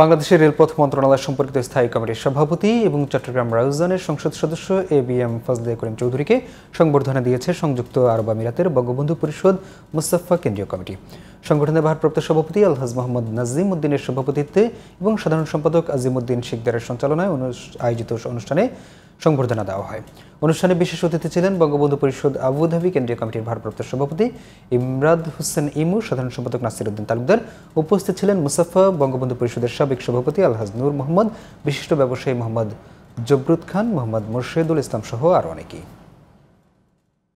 বাংলাদেশের রেলপথ মন্ত্রণালয় সম্পর্কিত স্থায়ী কমিটির সভাপতি এবং চট্টগ্রাম রাউজানের সংসদ সদস্য A B M Fazle Karim চৌধুরীকে সংবর্ধনা দিয়েছে সংযুক্ত আরব আমিরাতের বঙ্গবন্ধু পরিষদ মুস্তফা কেন্দ্রীয় কমিটি সংগঠনের ভারপ্রাপ্ত সভাপতি আলহাজ মোহাম্মদ নাজিম উদ্দিনের সভাপতিত্বে এবং সাধারণ সম্পাদক আজিমুদ্দিন শিকদারের সঞ্চালনায় আয়োজিত অনুষ্ঠানে সংবর্ধনা দেওয়া হয় অনুষ্ঠানে বিশেষ অতিথি ছিলেন বঙ্গবন্ধু পরিষদ আবুধাবি কেন্দ্রীয় কমিটির ভারপ্রাপ্ত সভাপতি ইমরাদ হোসেন ইমু সাধারণ সম্পাদক নাসির উদ্দিন তালুকদার উপস্থিত ছিলেন মুসাফা বঙ্গবন্ধু পরিষদের সাবেক সভাপতি আলহাজ নূর মোহাম্মদ বিশিষ্ট ব্যবসায়ী মোহাম্মদ জবরুদ খান মোহাম্মদ মোর্শেদুল ইসলাম সহ আরও অনেকেই